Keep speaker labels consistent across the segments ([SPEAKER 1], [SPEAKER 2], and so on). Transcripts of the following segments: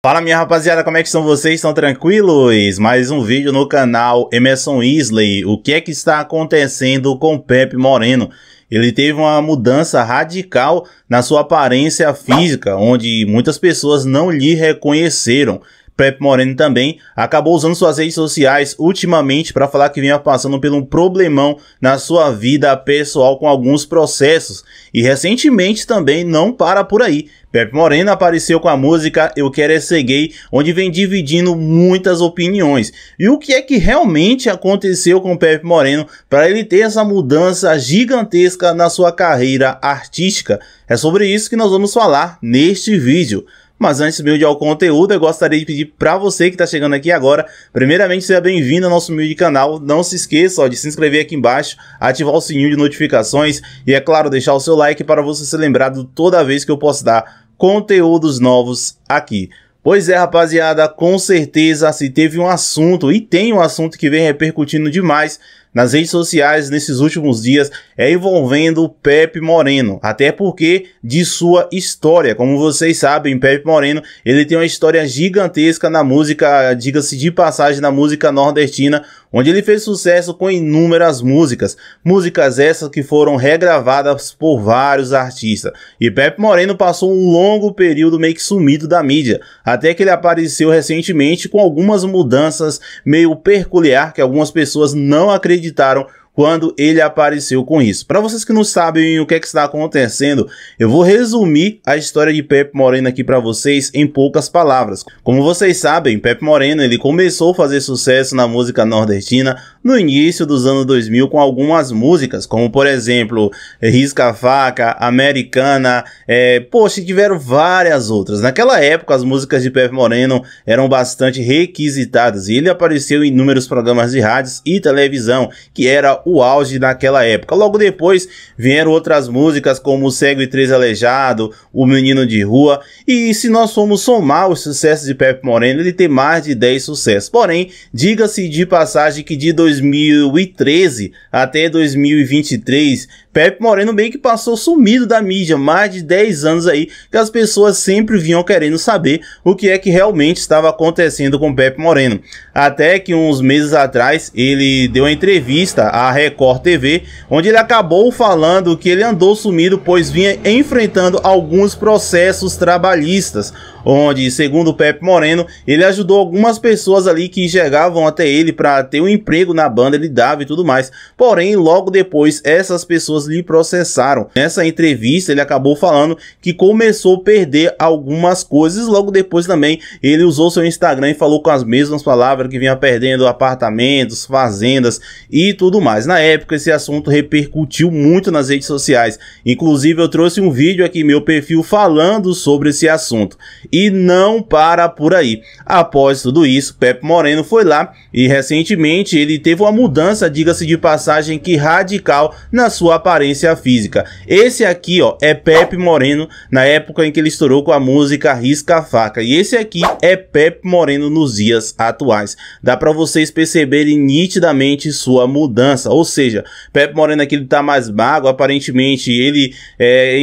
[SPEAKER 1] Fala minha rapaziada, como é que estão vocês? Estão tranquilos? Mais um vídeo no canal Emerson Isley. O que é que está acontecendo com Pepe Moreno? Ele teve uma mudança radical na sua aparência física, onde muitas pessoas não lhe reconheceram. Pepe Moreno também acabou usando suas redes sociais ultimamente para falar que vinha passando por um problemão na sua vida pessoal com alguns processos e recentemente também não para por aí. Pepe Moreno apareceu com a música Eu Quero É Ser Gay, onde vem dividindo muitas opiniões. E o que é que realmente aconteceu com Pepe Moreno para ele ter essa mudança gigantesca na sua carreira artística? É sobre isso que nós vamos falar neste vídeo. Mas antes de ao conteúdo, eu gostaria de pedir para você que está chegando aqui agora, primeiramente seja bem-vindo ao nosso humilde canal. Não se esqueça ó, de se inscrever aqui embaixo, ativar o sininho de notificações e, é claro, deixar o seu like para você ser lembrado toda vez que eu postar conteúdos novos aqui. Pois é, rapaziada, com certeza se teve um assunto e tem um assunto que vem repercutindo demais nas redes sociais nesses últimos dias é envolvendo o Pepe Moreno, até porque de sua história. Como vocês sabem, Pepe Moreno, ele tem uma história gigantesca na música, diga-se de passagem, na música nordestina, onde ele fez sucesso com inúmeras músicas, músicas essas que foram regravadas por vários artistas. E Pepe Moreno passou um longo período meio que sumido da mídia, até que ele apareceu recentemente com algumas mudanças meio peculiar que algumas pessoas não acreditam acreditaram quando ele apareceu com isso. Para vocês que não sabem o que, é que está acontecendo, eu vou resumir a história de Pepe Moreno aqui para vocês em poucas palavras. Como vocês sabem, Pepe Moreno ele começou a fazer sucesso na música nordestina no início dos anos 2000 com algumas músicas, como por exemplo eh, Risca Faca, Americana, é, poxa, tiveram várias outras. Naquela época as músicas de Pepe Moreno eram bastante requisitadas e ele apareceu em inúmeros programas de rádios e televisão, que era o auge naquela época. Logo depois vieram outras músicas como Cego e Três Aleijado, O Menino de Rua, e se nós formos somar os sucessos de Pepe Moreno, ele tem mais de 10 sucessos. Porém, diga-se de passagem que de 2000 2013 até 2023, Pepe Moreno bem que passou sumido da mídia, mais de 10 anos aí, que as pessoas sempre vinham querendo saber o que é que realmente estava acontecendo com Pepe Moreno. Até que uns meses atrás ele deu uma entrevista à Record TV, onde ele acabou falando que ele andou sumido pois vinha enfrentando alguns processos trabalhistas onde, segundo o Pepe Moreno, ele ajudou algumas pessoas ali que chegavam até ele para ter um emprego na banda, ele dava e tudo mais. Porém, logo depois, essas pessoas lhe processaram. Nessa entrevista, ele acabou falando que começou a perder algumas coisas. Logo depois também, ele usou seu Instagram e falou com as mesmas palavras que vinha perdendo apartamentos, fazendas e tudo mais. Na época, esse assunto repercutiu muito nas redes sociais. Inclusive, eu trouxe um vídeo aqui meu perfil falando sobre esse assunto e não para por aí. Após tudo isso, Pepe Moreno foi lá e recentemente ele teve uma mudança, diga-se de passagem, que radical na sua aparência física. Esse aqui, ó, é Pepe Moreno na época em que ele estourou com a música Risca a Faca. E esse aqui é Pepe Moreno nos dias atuais. Dá para vocês perceberem nitidamente sua mudança, ou seja, Pepe Moreno é aqui ele tá mais magro, aparentemente ele é,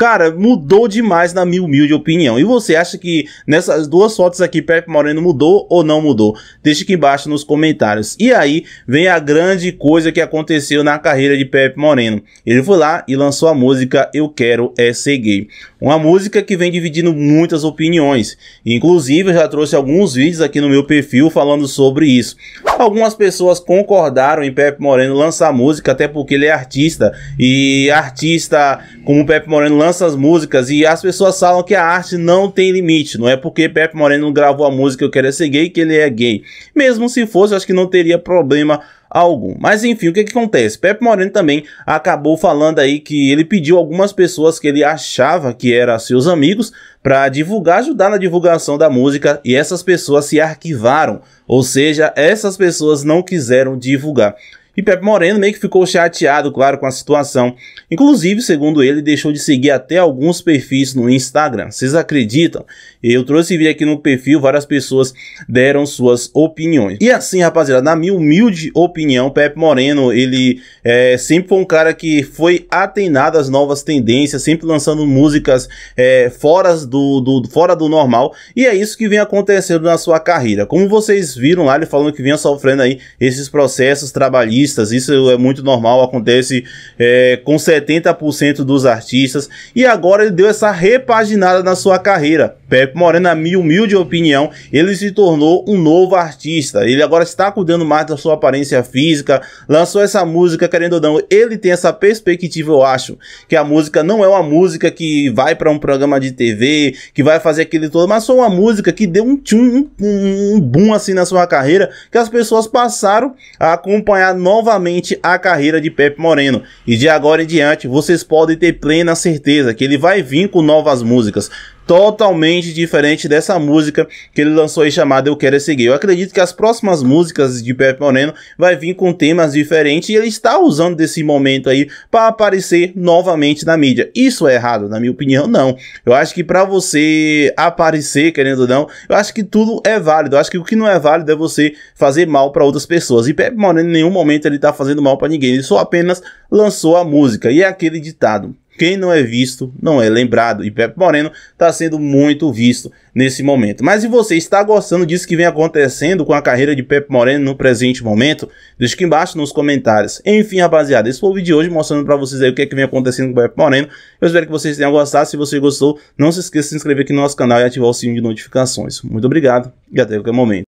[SPEAKER 1] Cara, mudou demais na minha humilde opinião. E você acha que nessas duas fotos aqui, Pepe Moreno mudou ou não mudou? Deixa aqui embaixo nos comentários. E aí vem a grande coisa que aconteceu na carreira de Pepe Moreno. Ele foi lá e lançou a música Eu Quero É Ser Gay. Uma música que vem dividindo muitas opiniões. Inclusive, eu já trouxe alguns vídeos aqui no meu perfil falando sobre isso. Algumas pessoas concordaram em Pepe Moreno lançar a música, até porque ele é artista. E artista como Pepe Moreno lança essas músicas e as pessoas falam que a arte não tem limite. Não é porque Pepe Moreno gravou a música Eu Quero é Ser Gay que ele é gay. Mesmo se fosse, acho que não teria problema algum. Mas enfim, o que, que acontece? Pepe Moreno também acabou falando aí que ele pediu algumas pessoas que ele achava que eram seus amigos para divulgar, ajudar na divulgação da música e essas pessoas se arquivaram, ou seja, essas pessoas não quiseram divulgar. E Pepe Moreno meio que ficou chateado, claro, com a situação. Inclusive, segundo ele, deixou de seguir até alguns perfis no Instagram. Vocês acreditam? Eu trouxe vídeo aqui no perfil, várias pessoas deram suas opiniões. E assim, rapaziada, na minha humilde opinião, Pepe Moreno, ele é, sempre foi um cara que foi atenado às novas tendências, sempre lançando músicas é, fora, do, do, fora do normal. E é isso que vem acontecendo na sua carreira. Como vocês viram lá, ele falando que vinha sofrendo aí esses processos trabalhistas artistas. Isso é muito normal, acontece é, com 70% dos artistas. E agora ele deu essa repaginada na sua carreira. Pepe Moreno, na minha humilde opinião, ele se tornou um novo artista. Ele agora está cuidando mais da sua aparência física, lançou essa música, querendo ou não, ele tem essa perspectiva, eu acho, que a música não é uma música que vai para um programa de TV, que vai fazer aquele todo, mas foi uma música que deu um tchum, um, um boom assim na sua carreira, que as pessoas passaram a acompanhar novamente a carreira de Pepe Moreno. E de agora em diante, vocês podem ter plena certeza que ele vai vir com novas músicas totalmente diferente dessa música que ele lançou aí chamada Eu Quero é Seguir. Eu acredito que as próximas músicas de Pepe Moreno vai vir com temas diferentes e ele está usando desse momento aí para aparecer novamente na mídia. Isso é errado, na minha opinião, não. Eu acho que para você aparecer, querendo ou não, eu acho que tudo é válido. Eu acho que o que não é válido é você fazer mal para outras pessoas. E Pepe Moreno em nenhum momento ele tá fazendo mal para ninguém, ele só apenas lançou a música. E é aquele ditado quem não é visto não é lembrado. E Pepe Moreno está sendo muito visto nesse momento. Mas se você está gostando disso que vem acontecendo com a carreira de Pepe Moreno no presente momento, deixa aqui embaixo nos comentários. Enfim, rapaziada, esse foi o vídeo de hoje mostrando para vocês aí o que é que vem acontecendo com o Pepe Moreno. Eu espero que vocês tenham gostado. Se você gostou, não se esqueça de se inscrever aqui no nosso canal e ativar o sininho de notificações. Muito obrigado e até qualquer momento.